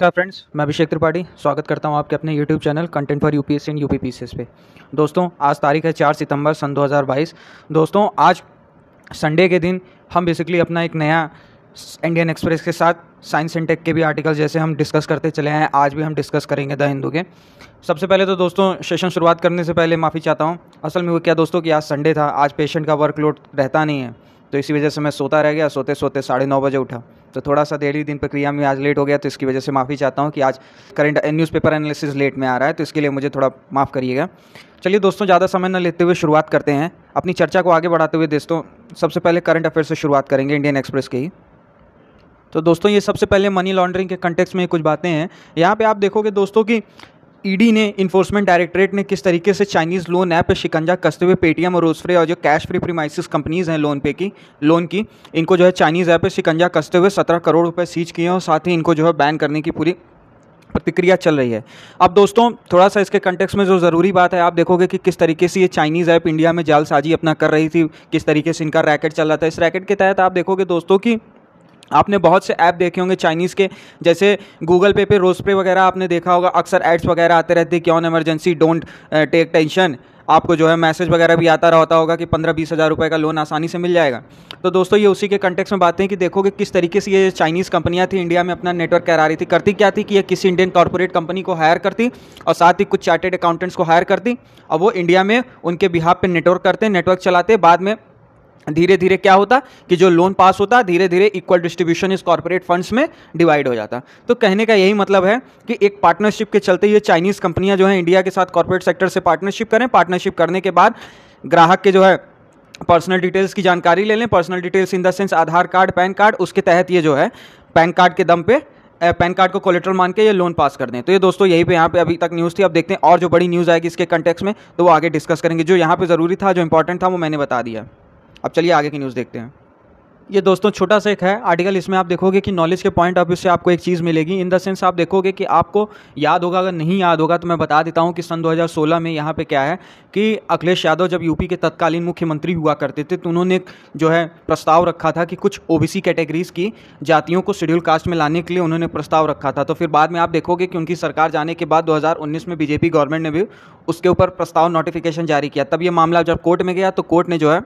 नमस्कार फ्रेंड्स मैं अभिषेक त्रिपाठी स्वागत करता हूं आपके अपने YouTube channel content for UPSC and UP PCS पे दोस्तों आज तारीख है चार सितंबर सन 2022 दोस्तों आज संडे के दिन हम बेसिकली अपना एक नया इंडियन एक्सप्रेस के साथ साइंस एंड टेक के भी आर्टिकल जैसे हम डिस्कस करते चले हैं आज भी हम डिस्कस करेंगे द हिंदू के सबसे पहले तो दोस्तों सेशन शुरुआत करने से पहले माफ़ी चाहता हूँ असल में वो क्या दोस्तों कि आज संडे था आज पेशेंट का वर्कलोड रहता नहीं है तो इसी वजह से मैं सोता रह गया सोते सोते साढ़े नौ बजे उठा तो थोड़ा सा देरी दिन प्रक्रिया में आज लेट हो गया तो इसकी वजह से माफ़ी चाहता हूँ कि आज करंट न्यूज़पेपर एनालिसिस लेट में आ रहा है तो इसके लिए मुझे थोड़ा माफ़ करिएगा चलिए दोस्तों ज़्यादा समय न लेते हुए शुरुआत करते हैं अपनी चर्चा को आगे बढ़ाते हुए दोस्तों सबसे पहले करंट अफेयर से शुरुआत करेंगे इंडियन एक्सप्रेस की तो दोस्तों ये सबसे पहले मनी लॉन्ड्रिंग के कंटेक्स में कुछ बातें हैं यहाँ पे आप देखोगे दोस्तों की ईडी e ने इन्फोर्समेंट डायरेक्टरेट ने किस तरीके से चाइनीज़ लोन ऐप पे शिकंजा कसते हुए पेटीएम और रोजफ्रे और जो कैश फ्री प्रीमाइसिस कंपनीज़ हैं लोन पे की लोन की इनको जो है चाइनीज़ ऐप पे शिकंजा कसते हुए सत्रह करोड़ रुपए सीज किए हैं और साथ ही इनको जो है बैन करने की पूरी प्रतिक्रिया चल रही है अब दोस्तों थोड़ा सा इसके कंटेक्स में जो ज़रूरी बात है आप देखोगे कि किस तरीके से ये चाइनीज़ ऐप इंडिया में जालसाजी अपना कर रही थी किस तरीके से इनका रैकेट चल रहा था इस रैकेट के तहत आप देखोगे दोस्तों की आपने बहुत से ऐप देखे होंगे चाइनीज़ के जैसे गूगल पे पे रोज पे वगैरह आपने देखा होगा अक्सर एड्स वगैरह आते रहते हैं क्यों एमरजेंसी डोंट टेक टेंशन आपको जो है मैसेज वगैरह भी आता रहता होगा कि पंद्रह बीस हज़ार रुपये का लोन आसानी से मिल जाएगा तो दोस्तों ये उसी के कंटेक्स में बातें कि देखो कि किस तरीके से ये चाइनीज़ कंपनियाँ थी इंडिया में अपना नेटवर्क करा रही थी करती क्या थी कि ये किसी इंडियन कॉरपोरेट कंपनी को हायर करती और साथ ही कुछ चार्टेड अकाउंटेंट्स को हायर करती और वो इंडिया में उनके बिहार पर नेटवर्क करते नेटवर्क चलाते बाद में धीरे धीरे क्या होता कि जो लोन पास होता धीरे धीरे इक्वल डिस्ट्रीब्यूशन इस कॉर्पोरेट फंड्स में डिवाइड हो जाता तो कहने का यही मतलब है कि एक पार्टनरशिप के चलते ये चाइनीज़ कंपनियां जो है इंडिया के साथ कॉर्पोरेट सेक्टर से पार्टनरशिप करें पार्टनरशिप करने के बाद ग्राहक के जो है पर्सनल डिटेल्स की जानकारी ले लें personal details in the sense Aadhaar card PAN card उसके तहत ये जो है पैन कार्ड के दम पे पैन कार्ड को कोलेटर मान के ये लोन पास कर दें तो ये दोस्तों यहीं पे यहाँ पे अभी तक न्यूज़ थी अब देखते हैं और जो बड़ी न्यूज़ आएगी इसके कंटेक्स में तो वो आगे डिस्कस करेंगे जो यहाँ पे ज़रूरी था जो इंपॉर्टेंट था वो मैंने बता दिया अब चलिए आगे की न्यूज़ देखते हैं ये दोस्तों छोटा सा एक है आर्टिकल इसमें आप देखोगे कि नॉलेज के पॉइंट ऑफ व्यू से आपको एक चीज़ मिलेगी इन द सेंस आप देखोगे कि आपको याद होगा अगर नहीं याद होगा तो मैं बता देता हूँ कि सन 2016 में यहाँ पे क्या है कि अखिलेश यादव जब यूपी के तत्कालीन मुख्यमंत्री हुआ करते थे तो उन्होंने जो है प्रस्ताव रखा था कि कुछ ओ कैटेगरीज़ की जातियों को शेड्यूल कास्ट में लाने के लिए उन्होंने प्रस्ताव रखा था तो फिर बाद में आप देखोगे कि उनकी सरकार जाने के बाद दो में बीजेपी गवर्नमेंट ने भी उसके ऊपर प्रस्ताव नोटिफिकेशन जारी किया तब ये मामला जब कोर्ट में गया तो कोर्ट ने जो है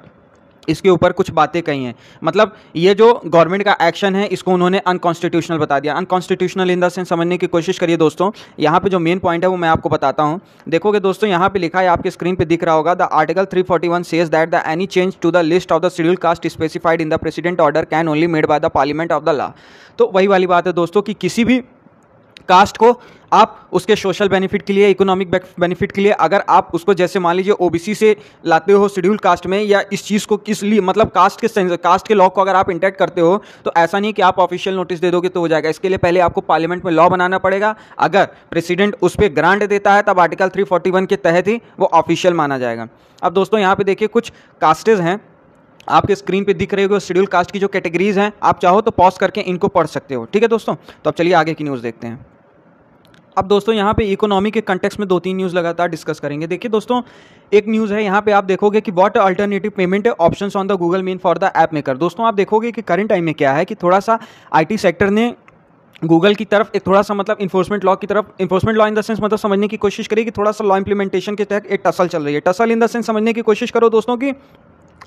इसके ऊपर कुछ बातें कही हैं मतलब ये जो गवर्नमेंट का एक्शन है इसको उन्होंने अनकॉन्स्टिट्यूशनल बता दिया अनकॉन्स्टिट्यूशनल इन द सेंस समझने की कोशिश करिए दोस्तों यहाँ पे जो मेन पॉइंट है वो मैं आपको बताता हूँ देखोगे दोस्तों यहाँ पे लिखा है आपके स्क्रीन पे दिख रहा होगा the article 341 forty one says that the any change to the list of the schedule caste specified in the president order can only made by the parliament of the law तो वही वाली बात है दोस्तों कि किसी भी कास्ट को आप उसके सोशल बेनिफिट के लिए इकोनॉमिक बेनिफिट के लिए अगर आप उसको जैसे मान लीजिए ओबीसी से लाते हो शेड्यूल कास्ट में या इस चीज़ को किस लिए मतलब कास्ट के कास्ट के लॉ को अगर आप इंटैक्ट करते हो तो ऐसा नहीं कि आप ऑफिशियल नोटिस दे दोगे तो हो जाएगा इसके लिए पहले आपको पार्लियामेंट में लॉ बनाना पड़ेगा अगर प्रेसिडेंट उस पर ग्रांट देता है तब आर्टिकल थ्री के तहत ही वो ऑफिशियल माना जाएगा अब दोस्तों यहाँ पर देखिए कुछ कास्टेज हैं आपके स्क्रीन पे दिख रहे हो शेड्यूल कास्ट की जो कैटेगरीज हैं आप चाहो तो पॉज करके इनको पढ़ सकते हो ठीक है दोस्तों तो अब चलिए आगे की न्यूज़ देखते हैं अब दोस्तों यहाँ पे इकोनॉमी के कंटेक्स में दो तीन न्यूज़ लगातार डिस्कस करेंगे देखिए दोस्तों एक न्यूज़ है यहाँ पे आप देखोगे कि what alternative payment option on the Google mean for the app maker दोस्तों आप देखोगे कि करंट टाइम में क्या है कि थोड़ा सा आई सेक्टर ने गूगल की तरफ एक थोड़ा सा मतलब इन्फोर्समेंट लॉ की तरफ enforcement law in the sense मतलब समझने की कोशिश कि थोड़ा सा लॉ इंप्लीमेंटेशन के तहत एक टसल चल रही है टसल इन द सेंस समझने की कोशिश करो दोस्तों की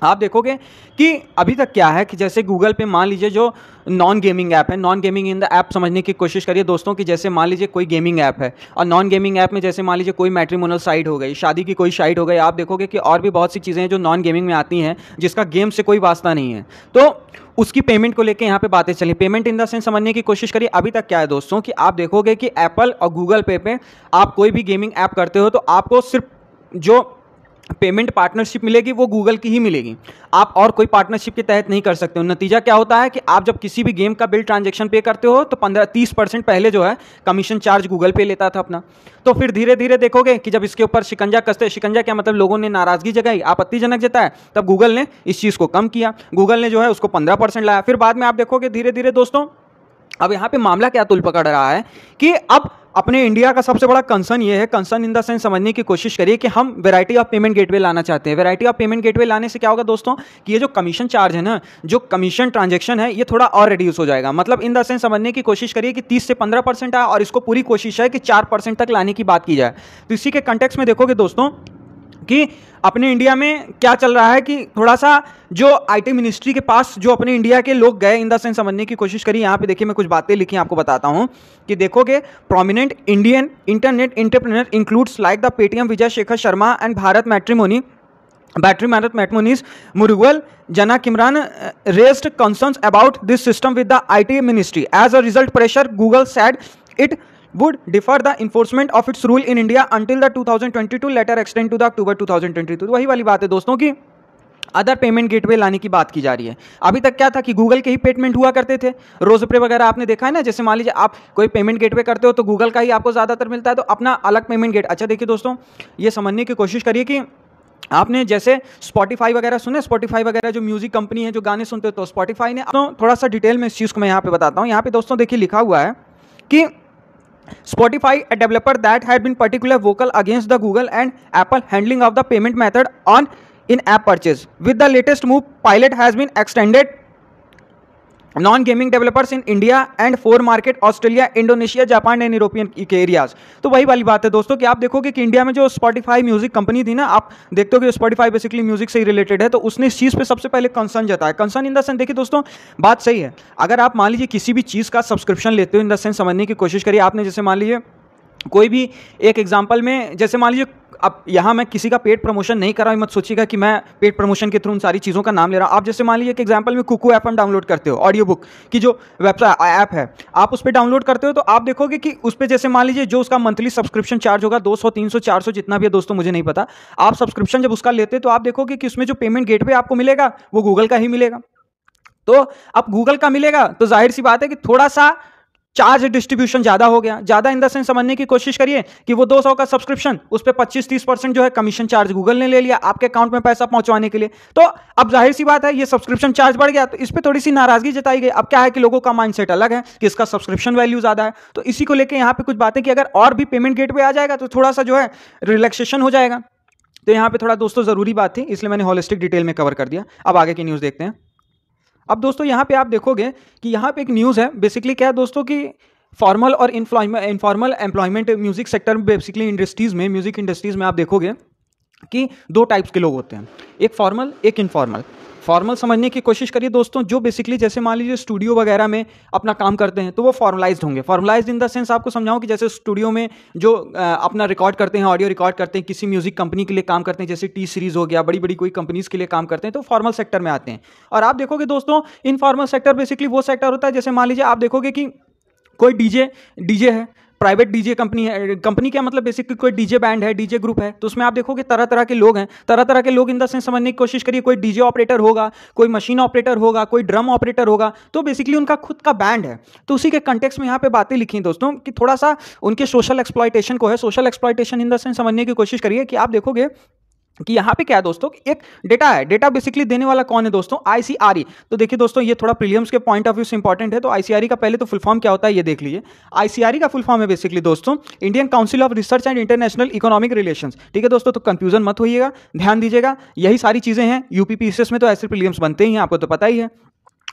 आप देखोगे कि अभी तक क्या है कि जैसे गूगल पे मान लीजिए जो नॉन गेमिंग ऐप है non gaming in the app समझने की कोशिश करिए दोस्तों कि जैसे मान लीजिए कोई गेमिंग ऐप है और नॉन गेमिंग ऐप में जैसे मान लीजिए कोई मैट्रीमोनल साइट हो गई शादी की कोई साइट हो गई आप देखोगे कि और भी बहुत सी चीज़ें हैं जो नॉन गेमिंग में आती हैं जिसका गेम से कोई वास्ता नहीं है तो उसकी पेमेंट को लेकर यहाँ पे बातें चलें पेमेंट इन द सेंस समझने की कोशिश करिए अभी तक क्या है दोस्तों कि आप देखोगे कि एप्पल और गूगल पे पे आप कोई भी गेमिंग ऐप करते हो तो आपको सिर्फ जो पेमेंट पार्टनरशिप मिलेगी वो गूगल की ही मिलेगी आप और कोई पार्टनरशिप के तहत नहीं कर सकते हो नतीजा क्या होता है कि आप जब किसी भी गेम का बिल ट्रांजेक्शन पे करते हो तो पंद्रह तीस परसेंट पहले जो है कमीशन चार्ज गूगल पे लेता था अपना तो फिर धीरे धीरे देखोगे कि जब इसके ऊपर शिकंजा कसते शिकंजा क्या मतलब लोगों ने नाराजगी जगाई आपत्तिजनक जताया तब गूगल ने इस चीज़ को कम किया गूगल ने जो है उसको पंद्रह परसेंट लाया फिर बाद में आप देखोगे धीरे धीरे दोस्तों अब यहाँ पे मामला क्या तुल पकड़ रहा है कि अब अपने इंडिया का सबसे बड़ा कंसर्न ये है कंसर्न इन द सेंस समझने की कोशिश करिए कि हम वैरायटी ऑफ पेमेंट गेटवे लाना चाहते हैं वैरायटी ऑफ पेमेंट गेटवे लाने से क्या होगा दोस्तों कि ये जो कमीशन चार्ज है ना जो कमीशन ट्रांजेक्शन है ये थोड़ा और रिड्यूस हो जाएगा मतलब इन द सेंस समझने की कोशिश करिए कि तीस से पंद्रह परसेंट आए और इसको पूरी कोशिश है कि चार परसेंट तक लाने की बात की जाए तो इसी के कंटेक्स में देखोगे दोस्तों कि अपने इंडिया में क्या चल रहा है कि थोड़ा सा जो आईटी मिनिस्ट्री के पास जो अपने इंडिया के लोग गए इन द सेंस समझने की कोशिश करी यहाँ पे देखिए मैं कुछ बातें लिखी आपको बताता हूँ कि देखोगे prominent Indian internet entrepreneur includes like the Paytm Vijay Shekhar Sharma and Bharat Matrimony बैटरी मैरथ मैटमोनीस मुरुगल जना किमरान raised concerns about this system with the IT ministry as a result pressure Google said it would defer the enforcement of its rule in India until the 2022 letter extend to the October 2022 तो वही वाली बात है दोस्तों की other payment gateway लाने की बात की जा रही है अभी तक क्या था कि गूगल के ही पेमेंट हुआ करते थे रोज पे वगैरह आपने देखा है ना जैसे मान लीजिए आप कोई पेमेंट गेटवे करते हो तो गूगल का ही आपको ज़्यादातर मिलता है तो अपना अलग पेमेंट गेट अच्छा देखिए दोस्तों ये समझने की कोशिश करिए कि आपने जैसे स्पॉटीफाई वगैरह सुने स्पॉटीफाई वगैरह जो म्यूजिक कंपनी है जो गाने सुनते हो तो स्पॉटीफाई ने तो थोड़ा सा डिटेल में इस चीज़ को मैं यहाँ पे बताता हूँ यहाँ पे दोस्तों देखिए लिखा हुआ है कि Spotify, a developer that had been particularly vocal against the Google and Apple handling of the payment method on in-app purchase. With the latest move, pilot has been extended non gaming developers in India and four market Australia Indonesia Japan and European के areas तो वही वाली बात है दोस्तों कि आप देखोगे कि इंडिया में जो स्पॉटिफाई म्यूजिक कंपनी थी ना आप देखते हो कि स्पॉटिफाई बेसिकली म्यूजिक से ही रिलेटेड है तो उसने इस चीज़ पे सबसे पहले कंसर्न जताया कंसर्न इन द सेंस देखिए दोस्तों बात सही है अगर आप मान लीजिए किसी भी चीज़ का सब्सक्रिप्शन लेते हो इन द सेंस समझने की कोशिश करिए आपने जैसे मान लीजिए कोई भी एक एग्जाम्पल में जैसे मान लीजिए अब यहाँ मैं किसी का पेड़ प्रमोशन नहीं कर रहा हूँ मत सोचिएगा कि मैं पेड़ प्रमोशन के थ्रू उन सारी चीज़ों का नाम ले रहा हूँ आप जैसे मान लीजिए एक एग्जाम्पल में कुकू ऐप हम डाउनलोड करते हो ऑडियो बुक की जो वेबसाइट ऐप है आप उस पर डाउनलोड करते हो तो आप देखोगे कि उस पर जैसे मान लीजिए जो उसका मंथली सब्सक्रिप्शन चार्ज होगा दो सौ तीन सौ चार सौ जितना भी है दोस्तों मुझे नहीं पता आप सब्सक्रिप्शन जब उसका लेते हो तो आप देखोगे कि उसमें जो पेमेंट गेटवे आपको मिलेगा वो गूगल का ही मिलेगा तो अब गूगल का मिलेगा तो जाहिर सी बात है कि थोड़ा सा चार्ज डिस्ट्रीब्यूशन ज्यादा हो गया ज्यादा इन द सेंस समझने की कोशिश करिए कि वो 200 का सब्सक्रिप्शन उस पर पच्चीस तीस परसेंट जो है कमीशन चार्ज गूगल ने ले लिया आपके अकाउंट में पैसा पहुंचवाने के लिए तो अब जाहिर सी बात है ये सब्सक्रिप्शन चार्ज बढ़ गया तो इस पर थोड़ी सी नाराजगी जताई गई अब क्या है कि लोगों का माइंड अलग है कि इसका सब्सक्रिप्शन वैल्यू ज्यादा है तो इसी को लेकर यहाँ पे कुछ बातें कि अगर और भी पेमेंट गेट आ जाएगा तो थोड़ा सा जो है रिलैक्सेशन हो जाएगा तो यहाँ पे थोड़ा दोस्तों ज़रूरी बात थी इसलिए मैंने होलिस्टिक डिटेल में कवर कर दिया अब आगे की न्यूज़ देखते हैं अब दोस्तों यहाँ पे आप देखोगे कि यहाँ पे एक न्यूज़ है बेसिकली क्या है दोस्तों कि फॉर्मल और इनफॉर्मल एम्प्लॉयमेंट म्यूज़िक सेक्टर में बेसिकली इंडस्ट्रीज़ में म्यूज़िक इंडस्ट्रीज़ में आप देखोगे कि दो टाइप्स के लोग होते हैं एक फॉर्मल एक इनफॉर्मल फॉर्मल समझने की कोशिश करिए दोस्तों जो बेसिकली जैसे मान लीजिए स्टूडियो वगैरह में अपना काम करते हैं तो वो फॉर्मलाइज्ड होंगे फॉर्मलाइज्ड इन द सेंस आपको समझाऊं कि जैसे स्टूडियो में जो अपना रिकॉर्ड करते हैं ऑडियो रिकॉर्ड करते हैं किसी म्यूजिक कंपनी के लिए काम करते हैं जैसे टी सीरीज हो गया बड़ी बड़ी कोई कंपनीज के लिए काम करते हैं तो फॉर्मल सेक्टर में आते हैं और आप देखोगे दोस्तों इनफॉर्मल सेक्टर बेसिकली वो सेक्टर होता है जैसे मान लीजिए आप देखोगे कि कोई डीजे डीजे है प्राइवेट डीजे कंपनी है कंपनी क्या मतलब बेसिकली कोई डीजे बैंड है डीजे ग्रुप है तो उसमें आप देखोगे तरह तरह के लोग हैं तरह तरह के लोग इन द सेंस समझने की कोशिश करिए कोई डीजे ऑपरेटर होगा कोई मशीन ऑपरेटर होगा कोई ड्रम ऑपरेटर होगा तो बेसिकली उनका खुद का बैंड है तो उसी के कंटेक्स में यहाँ पे बातें लिखी दोस्तों कि थोड़ा सा उनके सोशल एक्सप्लाइटेशन को है social exploitation in the sense समझने की कोशिश करिए कि आप देखोगे कि यहाँ पे क्या है दोस्तों एक डेटा है डेटा बेसिकली देने वाला कौन है दोस्तों आईसीआरई e। तो देखिए दोस्तों ये थोड़ा प्रीलियम्स के पॉइंट ऑफ व्यू से इंपॉर्टेंट है तो आईसीआरई e का पहले तो फुल फॉर्म क्या होता है ये देख लीजिए आईसीआरई e का फुल फॉर्म है बेसिकली दोस्तों Indian council of research and international economic relation ठीक है दोस्तों तो कंफ्यूजन मत होइएगा ध्यान दीजिएगा यही सारी चीज़ें हैं यूपीपीसीएस में तो ऐसे प्रीलियम्स बनते ही हैं आपको तो पता ही है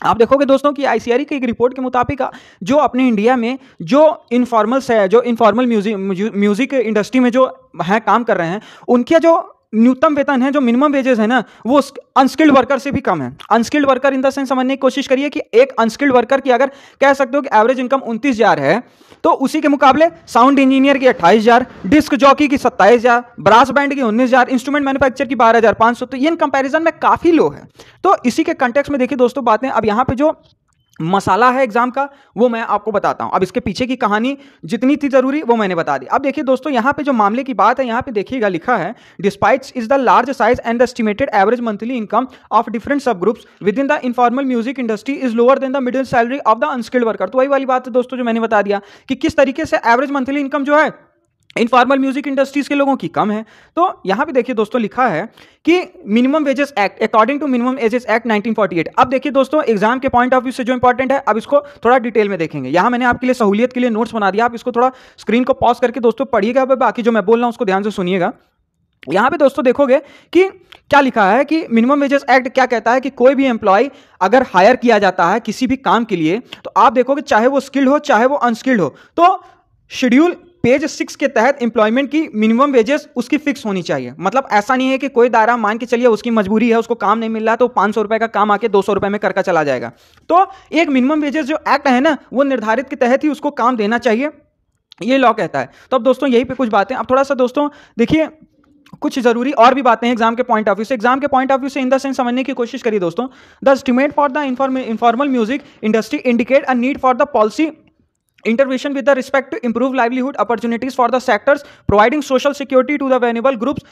आप देखोगे दोस्तों कि आईसीआरई की एक रिपोर्ट के मुताबिक जो अपने इंडिया में जो इनफॉर्मल्स है जो इनफॉर्मल म्यूजिक म्यूजिक इंडस्ट्री में जो हैं काम कर रहे हैं उनके जो न्यूनतम वेतन है जो मिनिमम वेजेस है ना वो अनस्किल्ड वर्कर से भी कम है unskilled worker in the sense समझने की कोशिश करिए कि एक अनस्किल्ड वर्कर की अगर कह सकते हो कि एवरेज इनकम उनतीस है तो उसी के मुकाबले साउंड इंजीनियर की अट्ठाईस डिस्क जॉकी की सत्ताईस ब्रास बैंड की उन्नीस इंस्ट्रूमेंट मैन्युफैक्चर की बारह तो ये इन कंपेरिजन में काफ़ी लो है तो इसी के कंटेक्स में देखिए दोस्तों बातें अब यहाँ पे जो मसाला है एग्ज़ाम का वो मैं आपको बताता हूँ अब इसके पीछे की कहानी जितनी थी ज़रूरी वो मैंने बता दी अब देखिए दोस्तों यहाँ पे जो मामले की बात है यहाँ पे देखिएगा लिखा है despites is the large size and the estimated average monthly income of different sub groups within the informal music industry is lower than the middle salary of the unskilled worker तो वही वाली बात है दोस्तों जो मैंने बता दिया कि किस तरीके से एवरेज मंथली इनकम जो है इनफॉर्मल म्यूजिक इंडस्ट्रीज के लोगों की कम है तो यहां पे देखिए दोस्तों लिखा है कि minimum wages act according to minimum ages act 1948 अब देखिए दोस्तों एग्जाम के पॉइंट ऑफ व्यू से जो इंपॉर्टेंट है अब इसको थोड़ा डिटेल में देखेंगे यहां मैंने आपके लिए सहूलियत के लिए नोट्स बना दिया आप इसको थोड़ा स्क्रीन को पॉज करके दोस्तों पढ़िएगा बाकी जो मैं बोल रहा हूँ उसको ध्यान से सुनिएगा यहां पे दोस्तों देखोगे कि क्या लिखा है कि मिनिमम वेजेस एक्ट क्या कहता है कि कोई भी एम्प्लॉय अगर हायर किया जाता है किसी भी काम के लिए तो आप देखोगे चाहे वो स्किल्ड हो चाहे वो अनस्किल्ड हो तो शेड्यूल पेज सिक्स के तहत एम्प्लॉयमेंट की मिनिमम वेजेस उसकी फिक्स होनी चाहिए मतलब ऐसा नहीं है कि कोई दायरा मान के चलिए उसकी मजबूरी है उसको काम नहीं मिल रहा तो पांच सौ रुपए का काम आके दो सौ रुपए में करके चला जाएगा तो एक मिनिमम वेजेस जो एक्ट है ना वो निर्धारित के तहत ही उसको काम देना चाहिए ये लॉ कहता है तो अब दोस्तों यही पे कुछ बातें अब थोड़ा सा दोस्तों देखिए कुछ जरूरी और भी बातें हैं एग्जाम के पॉइंट ऑफ व्यू से एग्जाम के पॉइंट ऑफ व्यू से इन द सेंस समझने की कोशिश करिए दोस्तों the estimate for the informal music industry indicate a need for the policy intervention with the respect to improve livelihood opportunities for the sectors providing social security to the vulnerable groups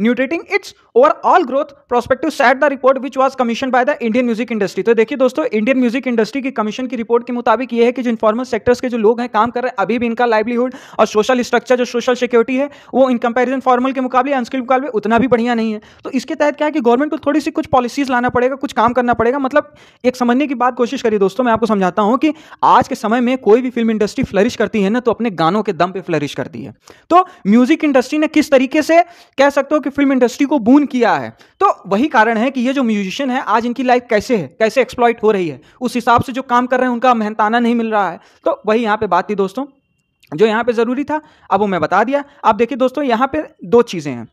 न्यूट्रेटिंग its overall growth prospective set the report which was commission by the Indian music industry तो देखिए दोस्तों Indian music industry की commission की report के मुताबिक ये है कि जो इन्फॉर्मल सेक्टर्स के जो लोग हैं काम कर रहे हैं अभी भी इनका लाइवलीहुड और सोशल स्ट्रक्चर जो सोशल सिक्योरिटी है वो इन कंपेरिजन फॉर्मल के मुकाबले अनस्किल मुकाबले उतना भी बढ़िया नहीं है तो इसके तहत क्या है कि गवर्नमेंट को थोड़ी सी कुछ पॉलिसीज लाना पड़ेगा कुछ काम करना पड़ेगा मतलब एक समझने की बात कोशिश करिए दोस्तों मैं आपको समझाता हूँ कि आज के समय में कोई भी फिल्म इंडस्ट्री फ्लरिश करती है ना तो अपने गानों के दम पे फ्लरिश करती है तो म्यूजिक इंडस्ट्री ने किस तरीके से कह सकते हो कि फिल्म इंडस्ट्री को बून किया है तो वही कारण है कि ये जो म्यूजिशियन है आज इनकी लाइफ कैसे है कैसे एक्सप्लॉइट हो रही है उस हिसाब से जो काम कर रहे हैं उनका मेहनताना नहीं मिल रहा है तो वही यहाँ पे बात थी दोस्तों जो यहाँ पे ज़रूरी था अब वो मैं बता दिया आप देखिए दोस्तों यहाँ पे दो चीज़ें हैं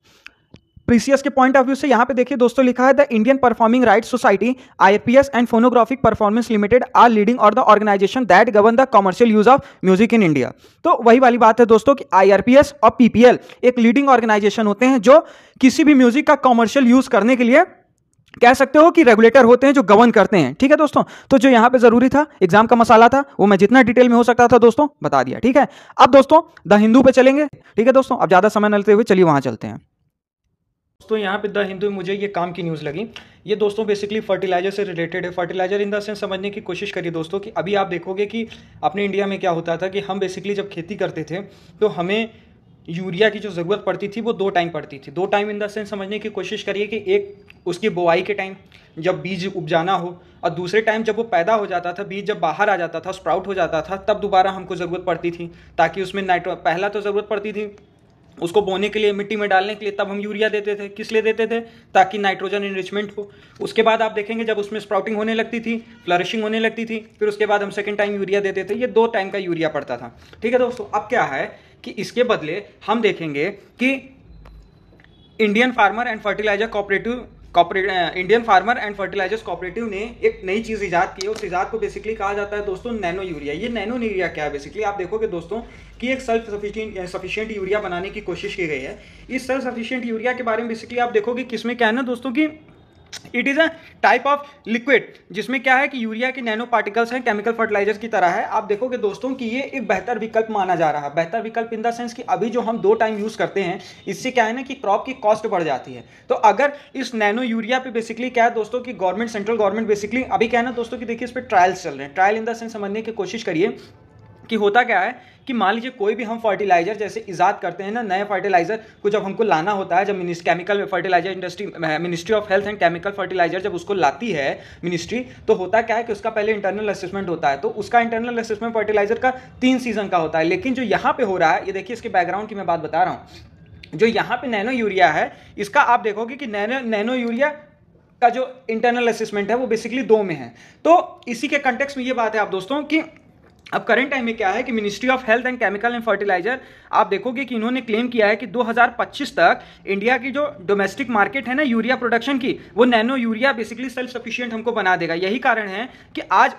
प्रीसियस के पॉइंट ऑफ व्यू से यहाँ पे देखिए दोस्तों लिखा है the Indian performing right society IPS and phonographic performance limited are leading और the organization that govern the commercial use of music in India तो वही वाली बात है दोस्तों कि आईआरपीएस और पीपीएल एक लीडिंग ऑर्गेनाइजेशन होते हैं जो किसी भी म्यूजिक का कॉमर्शियल यूज करने के लिए कह सकते हो कि रेगुलेटर होते हैं जो गवर्न करते हैं ठीक है दोस्तों तो जो यहां पे जरूरी था एग्जाम का मसाला था वो मैं जितना डिटेल में हो सकता था दोस्तों बता दिया ठीक है अब दोस्तों द हिंदू पे चलेंगे ठीक है दोस्तों अब ज्यादा समय न लेते हुए चलिए वहां चलते हैं दोस्तों यहाँ पे द हिंदू मुझे ये काम की न्यूज़ लगी ये दोस्तों बेसिकली फर्टिलाइजर से रिलेटेड है फर्टिलाइजर इन द सेंस समझने की कोशिश करिए दोस्तों कि अभी आप देखोगे कि अपने इंडिया में क्या होता था कि हम बेसिकली जब खेती करते थे तो हमें यूरिया की जो ज़रूरत पड़ती थी वो दो टाइम पड़ती थी दो टाइम इन द सेंस समझने की कोशिश करिए कि एक उसकी बुआई के टाइम जब बीज उपजाना हो और दूसरे टाइम जब वो पैदा हो जाता था बीज जब बाहर आ जाता था स्प्राउट हो जाता था तब दोबारा हमको ज़रूरत पड़ती थी ताकि उसमें नाइट्रो पहला तो ज़रूरत पड़ती थी उसको बोने के लिए मिट्टी में डालने के लिए तब हम यूरिया देते थे किस लिए देते थे ताकि नाइट्रोजन इनरिचमेंट हो उसके बाद आप देखेंगे जब उसमें स्प्राउटिंग होने लगती थी फ्लरिशिंग होने लगती थी फिर उसके बाद हम सेकेंड टाइम यूरिया देते थे ये दो टाइम का यूरिया पड़ता था ठीक है दोस्तों अब क्या है कि इसके बदले हम देखेंगे कि Indian farmer and fertilizer cooperative Indian farmer and fertilizers cooperative ने एक नई चीज़ ईजाद की है उस ईजाद को बेसिकली कहा जाता है दोस्तों नैनो यूरिया ये नैनो यूरिया क्या है बेसिकली आप देखोगे दोस्तों कि एक सेल्फ सफिशियंट सफिशियंट यूरिया बनाने की कोशिश की गई है इस सेल्फ सफिशियंट यूरिया के बारे में बेसिकली आप देखोगे किसमें क्या है ना दोस्तों की it is a type of liquid जिसमें क्या है कि यूरिया के नैनो पार्टिकल्स हैं केमिकल फर्टिलाइजर्स की तरह है आप देखोगे दोस्तों कि ये एक बेहतर विकल्प माना जा रहा है बेहतर विकल्प इन द सेंस कि अभी जो हम दो टाइम यूज़ करते हैं इससे क्या है ना कि क्रॉप की कॉस्ट बढ़ जाती है तो अगर इस नैनो यूरिया पे बेसिकली क्या है दोस्तों की गवर्नमेंट सेंट्रल गवर्नमेंट बेसिकली अभी क्या है ना दोस्तों की देखिए इस पर ट्रायल्स चल रहे हैं ट्रायल इन द सेंस समझने की कोशिश करिए कि होता क्या है कि मान लीजिए कोई भी हम फर्टिलाइजर जैसे ईजाद करते हैं ना नए फर्टिलाइजर को जब हमको लाना होता है जब chemical fertilizer industry ministry of health and chemical fertilizer जब उसको लाती है मिनिस्ट्री तो होता क्या है कि उसका पहले इंटरनल असेसमेंट होता है तो उसका इंटरनल असेसमेंट फर्टिलाइजर का तीन सीजन का होता है लेकिन जो यहाँ पे हो रहा है ये देखिए इसके बैकग्राउंड की मैं बात बता रहा हूँ जो यहाँ पे नैनो यूरिया है इसका आप देखोगे कि नैनो नैनो यूरिया का जो इंटरनल असेसमेंट है वो बेसिकली दो में है तो इसी के कंटेक्स में ये बात है आप दोस्तों कि अब करंट टाइम में क्या है कि ministry of health and chemical and fertilizer आप देखोगे कि इन्होंने क्लेम किया है कि 2025 तक इंडिया की जो डोमेस्टिक मार्केट है ना यूरिया प्रोडक्शन की वो nano urea basically self sufficient हमको बना देगा यही कारण है कि आज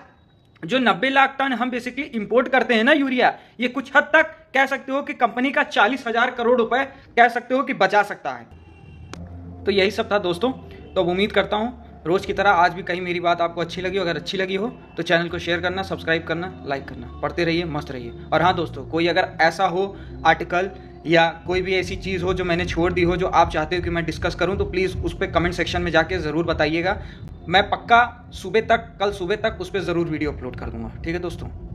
जो 90 लाख टन हम बेसिकली इंपोर्ट करते हैं ना यूरिया ये कुछ हद तक कह सकते हो कि कंपनी का चालीस हजार करोड़ रुपए कह सकते हो कि बचा सकता है तो यही सब था दोस्तों तो उम्मीद करता हूँ रोज़ की तरह आज भी कहीं मेरी बात आपको अच्छी लगी हो अगर अच्छी लगी हो तो चैनल को शेयर करना सब्सक्राइब करना लाइक करना पढ़ते रहिए मस्त रहिए और हाँ दोस्तों कोई अगर ऐसा हो आर्टिकल या कोई भी ऐसी चीज़ हो जो मैंने छोड़ दी हो जो आप चाहते हो कि मैं डिस्कस करूँ तो प्लीज़ उस पर कमेंट सेक्शन में जाके ज़रूर बताइएगा मैं पक्का सुबह तक कल सुबह तक उस पर ज़रूर वीडियो अपलोड कर दूंगा ठीक है दोस्तों